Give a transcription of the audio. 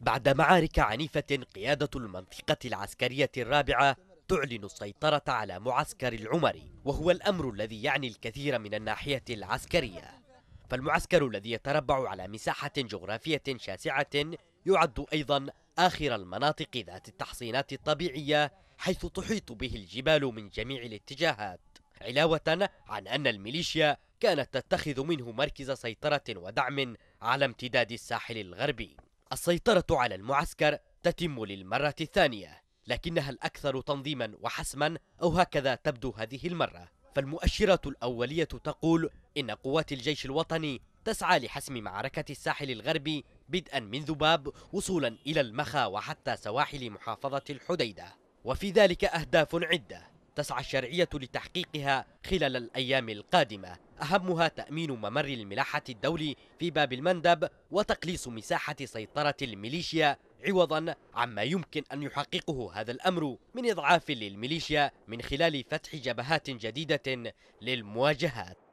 بعد معارك عنيفة قيادة المنطقة العسكرية الرابعة تعلن السيطرة على معسكر العمري وهو الأمر الذي يعني الكثير من الناحية العسكرية فالمعسكر الذي يتربع على مساحة جغرافية شاسعة يعد أيضا آخر المناطق ذات التحصينات الطبيعية حيث تحيط به الجبال من جميع الاتجاهات علاوة عن أن الميليشيا كانت تتخذ منه مركز سيطرة ودعم على امتداد الساحل الغربي السيطرة على المعسكر تتم للمرة الثانية لكنها الأكثر تنظيما وحسما أو هكذا تبدو هذه المرة فالمؤشرات الأولية تقول إن قوات الجيش الوطني تسعى لحسم معركة الساحل الغربي بدءا من ذباب وصولا إلى المخا وحتى سواحل محافظة الحديدة وفي ذلك أهداف عدة تسعى الشرعية لتحقيقها خلال الأيام القادمة أهمها تأمين ممر الملاحة الدولي في باب المندب وتقليص مساحة سيطرة الميليشيا عوضا عما يمكن أن يحققه هذا الأمر من إضعاف للميليشيا من خلال فتح جبهات جديدة للمواجهات